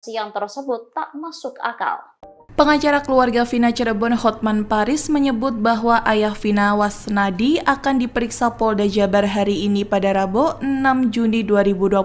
Siang tersebut tak masuk akal. Pengacara keluarga Vina Cirebon Hotman Paris menyebut bahwa ayah Vina Wasnadi akan diperiksa Polda Jabar hari ini pada Rabu 6 Juni 2024.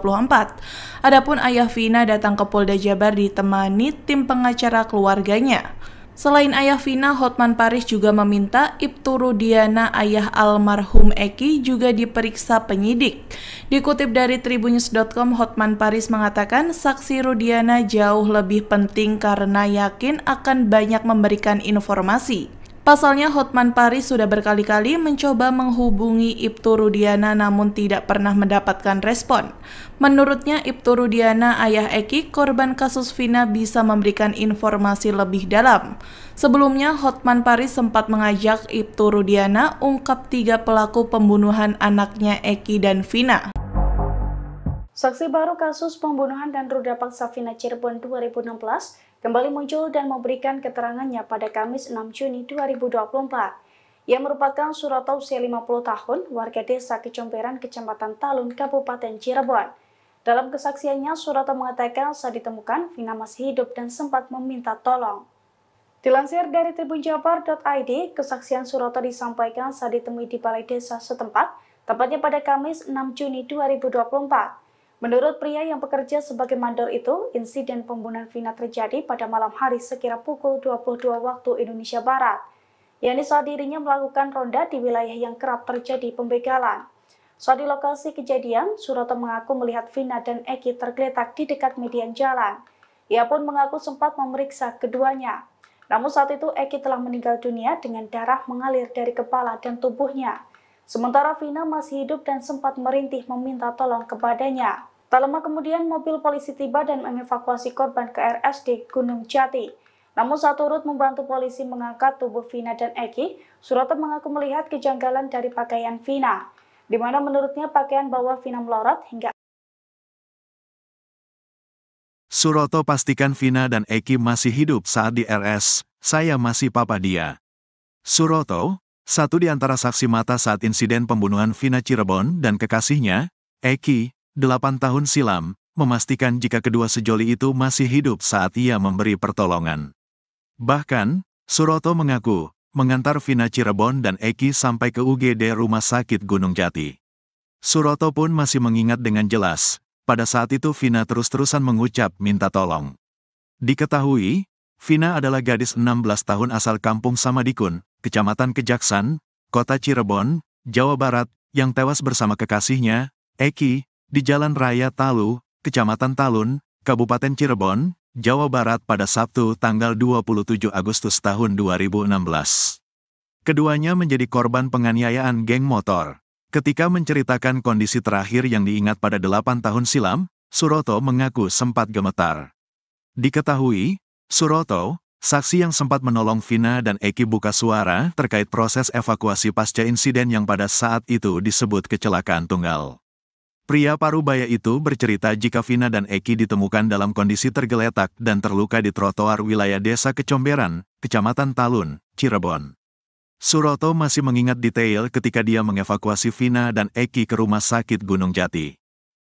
Adapun ayah Vina datang ke Polda Jabar ditemani tim pengacara keluarganya. Selain ayah Vina, Hotman Paris juga meminta Ibtu Rudiana, ayah almarhum Eki, juga diperiksa penyidik. Dikutip dari tribunews.com, Hotman Paris mengatakan saksi Rudiana jauh lebih penting karena yakin akan banyak memberikan informasi. Pasalnya Hotman Paris sudah berkali-kali mencoba menghubungi Ibtu Rudiana namun tidak pernah mendapatkan respon. Menurutnya Ibtu Rudiana, ayah Eki, korban kasus Vina bisa memberikan informasi lebih dalam. Sebelumnya Hotman Paris sempat mengajak Ibtu Rudiana ungkap tiga pelaku pembunuhan anaknya Eki dan Vina. Saksi baru kasus pembunuhan dan ruda paksa Vina Cirebon 2016 kembali muncul dan memberikan keterangannya pada Kamis 6 Juni 2024. Ia merupakan surat usia 50 tahun, warga desa Kecomberan, Kecamatan Talun, Kabupaten Cirebon. Dalam kesaksiannya, Surata mengatakan saat ditemukan, Vina masih hidup dan sempat meminta tolong. Dilansir dari tribunjabar.id, kesaksian Surata disampaikan saat ditemui di Balai Desa setempat, tepatnya pada Kamis 6 Juni 2024. Menurut pria yang bekerja sebagai mandor itu, insiden pembunuhan Vina terjadi pada malam hari sekira pukul 22 waktu Indonesia Barat, yakni saat dirinya melakukan ronda di wilayah yang kerap terjadi pembegalan. Saat di lokasi kejadian, Suroto mengaku melihat Vina dan Eki tergeletak di dekat median jalan. Ia pun mengaku sempat memeriksa keduanya. Namun saat itu Eki telah meninggal dunia dengan darah mengalir dari kepala dan tubuhnya. Sementara Vina masih hidup dan sempat merintih meminta tolong kepadanya. Tak lama kemudian mobil polisi tiba dan mengevakuasi korban ke RS di Gunung Jati. Namun saat turut membantu polisi mengangkat tubuh Vina dan Eki, Suroto mengaku melihat kejanggalan dari pakaian Vina, di mana menurutnya pakaian bawah Vina melorot hingga Suroto pastikan Vina dan Eki masih hidup saat di RS, saya masih papa dia. Suroto, satu di antara saksi mata saat insiden pembunuhan Vina Cirebon dan kekasihnya, Eki, delapan tahun silam, memastikan jika kedua sejoli itu masih hidup saat ia memberi pertolongan. Bahkan, Suroto mengaku, mengantar Vina Cirebon dan Eki sampai ke UGD Rumah Sakit Gunung Jati. Suroto pun masih mengingat dengan jelas, pada saat itu Vina terus-terusan mengucap minta tolong. Diketahui, Vina adalah gadis 16 tahun asal kampung Samadikun, Kecamatan Kejaksan, Kota Cirebon, Jawa Barat, yang tewas bersama kekasihnya, Eki, di Jalan Raya Talu, Kecamatan Talun, Kabupaten Cirebon, Jawa Barat pada Sabtu tanggal 27 Agustus tahun 2016. Keduanya menjadi korban penganiayaan geng motor. Ketika menceritakan kondisi terakhir yang diingat pada 8 tahun silam, Suroto mengaku sempat gemetar. Diketahui, Suroto, Saksi yang sempat menolong Vina dan Eki buka suara terkait proses evakuasi pasca insiden yang pada saat itu disebut kecelakaan tunggal. Pria parubaya itu bercerita jika Vina dan Eki ditemukan dalam kondisi tergeletak dan terluka di trotoar wilayah desa Kecomberan, Kecamatan Talun, Cirebon. Suroto masih mengingat detail ketika dia mengevakuasi Vina dan Eki ke rumah sakit Gunung Jati.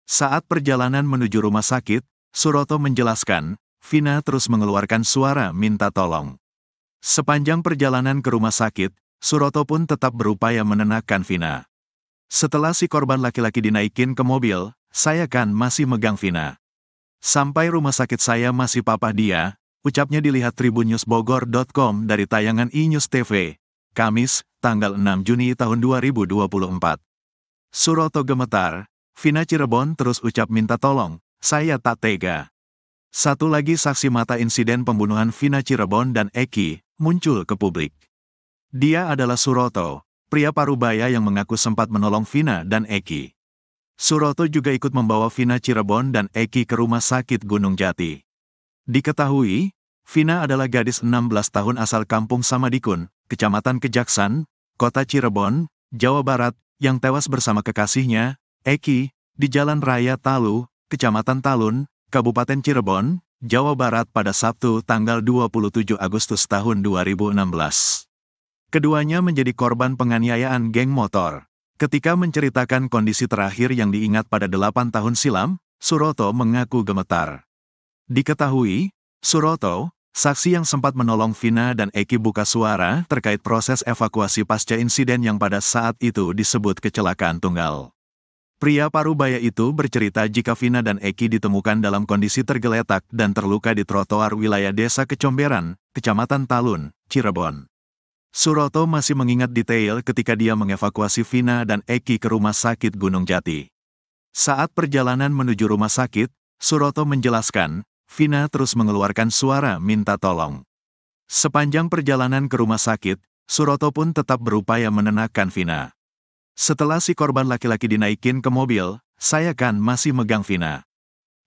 Saat perjalanan menuju rumah sakit, Suroto menjelaskan Vina terus mengeluarkan suara minta tolong. Sepanjang perjalanan ke rumah sakit, Suroto pun tetap berupaya menenangkan Vina. Setelah si korban laki-laki dinaikin ke mobil, saya kan masih megang Vina. Sampai rumah sakit saya masih papa dia, ucapnya dilihat tribunnewsbogor.com dari tayangan iNews e TV, Kamis, tanggal 6 Juni tahun 2024. Suroto gemetar, Vina Cirebon terus ucap minta tolong, saya tak tega. Satu lagi saksi mata insiden pembunuhan Vina Cirebon dan Eki muncul ke publik. Dia adalah Suroto, pria parubaya yang mengaku sempat menolong Vina dan Eki. Suroto juga ikut membawa Vina Cirebon dan Eki ke rumah sakit Gunung Jati. Diketahui, Vina adalah gadis 16 tahun asal kampung Samadikun, Kecamatan Kejaksan, Kota Cirebon, Jawa Barat, yang tewas bersama kekasihnya, Eki, di Jalan Raya Talu, Kecamatan Talun, Kabupaten Cirebon, Jawa Barat pada Sabtu tanggal 27 Agustus tahun 2016. Keduanya menjadi korban penganiayaan geng motor. Ketika menceritakan kondisi terakhir yang diingat pada 8 tahun silam, Suroto mengaku gemetar. Diketahui, Suroto, saksi yang sempat menolong Vina dan Eki buka suara terkait proses evakuasi pasca insiden yang pada saat itu disebut kecelakaan tunggal. Pria parubaya itu bercerita jika Vina dan Eki ditemukan dalam kondisi tergeletak dan terluka di trotoar wilayah desa Kecomberan, Kecamatan Talun, Cirebon. Suroto masih mengingat detail ketika dia mengevakuasi Vina dan Eki ke rumah sakit Gunung Jati. Saat perjalanan menuju rumah sakit, Suroto menjelaskan, Vina terus mengeluarkan suara minta tolong. Sepanjang perjalanan ke rumah sakit, Suroto pun tetap berupaya menenangkan Vina. Setelah si korban laki-laki dinaikin ke mobil, saya kan masih megang Vina.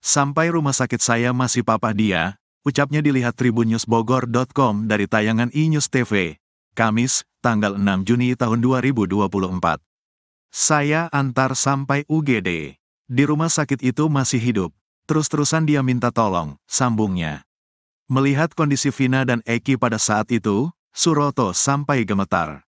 Sampai rumah sakit saya masih papa dia, ucapnya dilihat tribunnewsbogor.com dari tayangan e TV, Kamis, tanggal 6 Juni tahun 2024. Saya antar sampai UGD. Di rumah sakit itu masih hidup. Terus-terusan dia minta tolong, sambungnya. Melihat kondisi Vina dan Eki pada saat itu, Suroto sampai gemetar.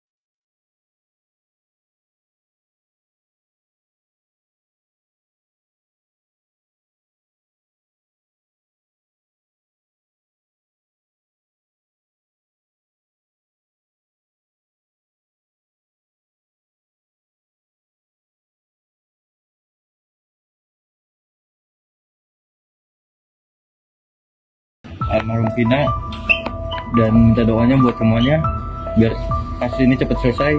almarhum Vina dan minta doanya buat semuanya biar kasus ini cepat selesai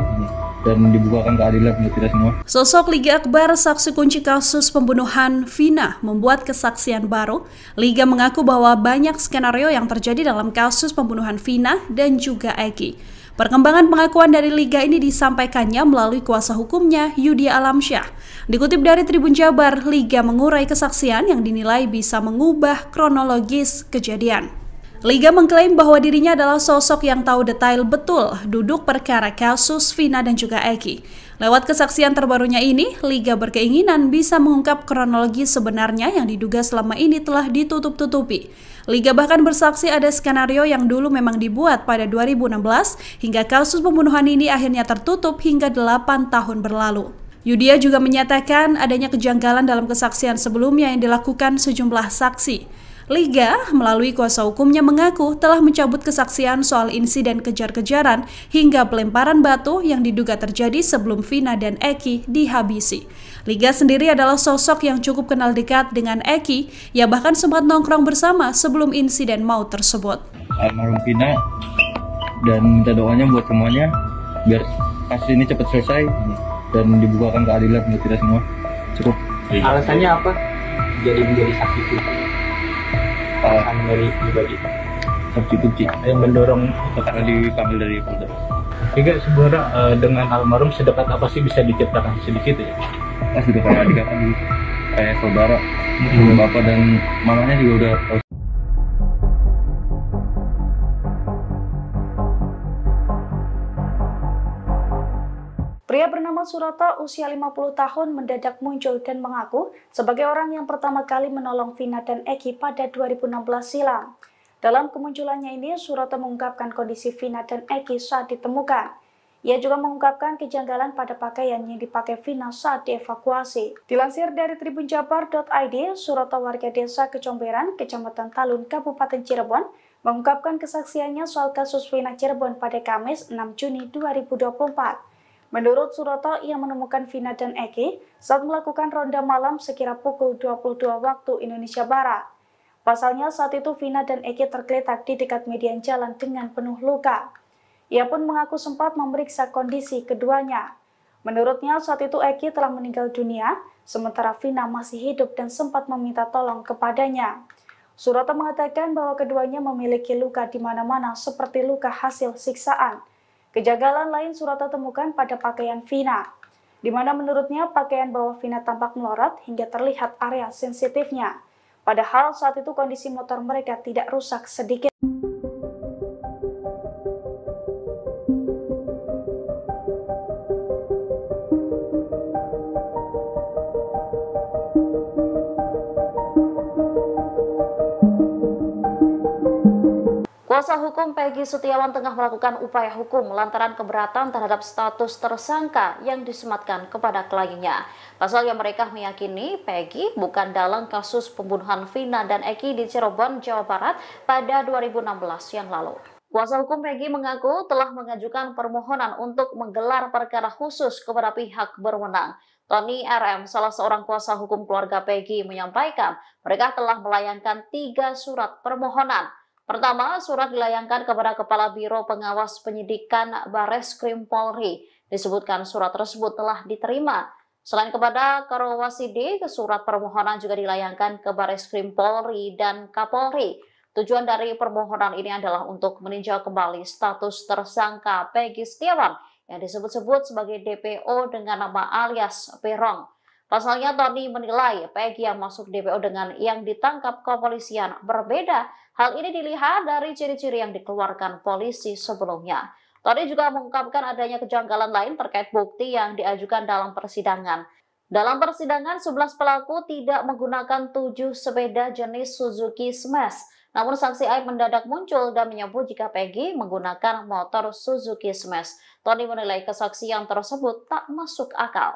dan dibukakan keadilan untuk kita semua. Sosok Liga Akbar saksi kunci kasus pembunuhan Vina membuat kesaksian baru. Liga mengaku bahwa banyak skenario yang terjadi dalam kasus pembunuhan Vina dan juga Eki. Perkembangan pengakuan dari Liga ini disampaikannya melalui kuasa hukumnya Yudi Alamsyah. Dikutip dari Tribun Jabar, Liga mengurai kesaksian yang dinilai bisa mengubah kronologis kejadian. Liga mengklaim bahwa dirinya adalah sosok yang tahu detail betul duduk perkara kasus Vina dan juga Eki. Lewat kesaksian terbarunya ini, Liga berkeinginan bisa mengungkap kronologi sebenarnya yang diduga selama ini telah ditutup-tutupi. Liga bahkan bersaksi ada skenario yang dulu memang dibuat pada 2016 hingga kasus pembunuhan ini akhirnya tertutup hingga 8 tahun berlalu. Yudia juga menyatakan adanya kejanggalan dalam kesaksian sebelumnya yang dilakukan sejumlah saksi. Liga melalui kuasa hukumnya mengaku telah mencabut kesaksian soal insiden kejar-kejaran hingga pelemparan batu yang diduga terjadi sebelum Vina dan Eki dihabisi. Liga sendiri adalah sosok yang cukup kenal dekat dengan Eki, ya bahkan sempat nongkrong bersama sebelum insiden mau tersebut. Almarhum Vina dan minta doanya buat semuanya biar kasus ini cepat selesai dan dibukakan keadilan untuk kita semua cukup alasannya apa jadi menjadi saksi itu kesalahan dari pribadi substitusi yang mendorong karena diambil dari Polda juga sebenarnya uh, dengan almarhum sedekat apa sih bisa diceritakan sedikit ya pas gitu kalau dikatakan kayak saudara hmm. bapak dan mamanya juga udah Kamal Surata usia 50 tahun mendadak muncul dan mengaku sebagai orang yang pertama kali menolong Vina dan Eki pada 2016 silam. Dalam kemunculannya ini, Surata mengungkapkan kondisi Vina dan Eki saat ditemukan. Ia juga mengungkapkan kejanggalan pada pakaian yang dipakai Vina saat dievakuasi. Dilansir dari tribunjabar.id, Surata warga desa Kecomberan, Kecamatan Talun, Kabupaten Cirebon, mengungkapkan kesaksiannya soal kasus Vina Cirebon pada Kamis 6 Juni 2024. Menurut Suroto, ia menemukan Vina dan Eki saat melakukan ronda malam sekira pukul 22 waktu Indonesia Barat. Pasalnya saat itu Vina dan Eki tergeletak di dekat median jalan dengan penuh luka. Ia pun mengaku sempat memeriksa kondisi keduanya. Menurutnya saat itu Eki telah meninggal dunia, sementara Vina masih hidup dan sempat meminta tolong kepadanya. Suroto mengatakan bahwa keduanya memiliki luka di mana-mana seperti luka hasil siksaan Kejanggalan lain surat temukan pada pakaian Vina, di mana menurutnya pakaian bawah Vina tampak melorot hingga terlihat area sensitifnya. Padahal saat itu kondisi motor mereka tidak rusak sedikit. Kuasa hukum Peggy Setiawan tengah melakukan upaya hukum lantaran keberatan terhadap status tersangka yang disematkan kepada kliennya. Pasalnya mereka meyakini Peggy bukan dalam kasus pembunuhan Vina dan Eki di Cirebon, Jawa Barat pada 2016 yang lalu. Kuasa hukum Peggy mengaku telah mengajukan permohonan untuk menggelar perkara khusus kepada pihak berwenang. Tony RM, salah seorang kuasa hukum keluarga Peggy, menyampaikan mereka telah melayangkan tiga surat permohonan. Pertama, surat dilayangkan kepada Kepala Biro Pengawas Penyidikan Bares Krim Polri. Disebutkan surat tersebut telah diterima. Selain kepada Karowasidi, surat permohonan juga dilayangkan ke Bares Krim Polri dan Kapolri. Tujuan dari permohonan ini adalah untuk meninjau kembali status tersangka Peggy Setiawan yang disebut-sebut sebagai DPO dengan nama alias Perong. Pasalnya Tony menilai Peggy yang masuk DPO dengan yang ditangkap kepolisian berbeda. Hal ini dilihat dari ciri-ciri yang dikeluarkan polisi sebelumnya. Tony juga mengungkapkan adanya kejanggalan lain terkait bukti yang diajukan dalam persidangan. Dalam persidangan, 11 pelaku tidak menggunakan 7 sepeda jenis Suzuki Smash. Namun saksi Aib mendadak muncul dan menyebut jika Peggy menggunakan motor Suzuki Smash. Tony menilai kesaksian tersebut tak masuk akal.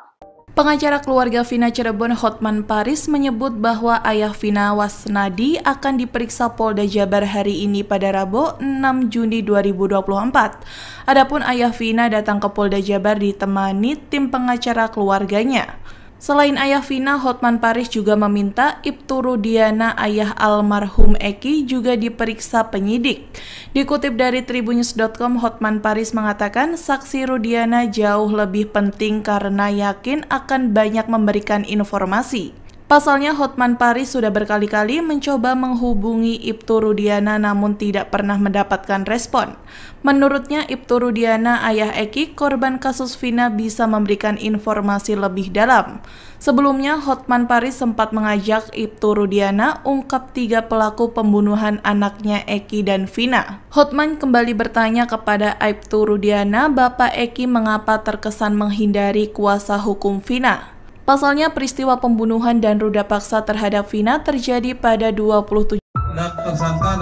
Pengacara keluarga Vina Cirebon Hotman Paris menyebut bahwa ayah Vina Wasnadi akan diperiksa Polda Jabar hari ini pada Rabu 6 Juni 2024. Adapun ayah Vina datang ke Polda Jabar ditemani tim pengacara keluarganya. Selain ayah Vina, Hotman Paris juga meminta Ibtu Rudiana, ayah almarhum Eki, juga diperiksa penyidik. Dikutip dari tribunews.com, Hotman Paris mengatakan saksi Rudiana jauh lebih penting karena yakin akan banyak memberikan informasi. Pasalnya Hotman Paris sudah berkali-kali mencoba menghubungi Ibtu Rudiana namun tidak pernah mendapatkan respon. Menurutnya Ibtu Rudiana, ayah Eki, korban kasus Vina bisa memberikan informasi lebih dalam. Sebelumnya Hotman Paris sempat mengajak Ibtu Rudiana ungkap tiga pelaku pembunuhan anaknya Eki dan Vina. Hotman kembali bertanya kepada Ibtu Rudiana, Bapak Eki mengapa terkesan menghindari kuasa hukum Vina. Pasalnya peristiwa pembunuhan dan ruda paksa terhadap Vina terjadi pada 27 tersangka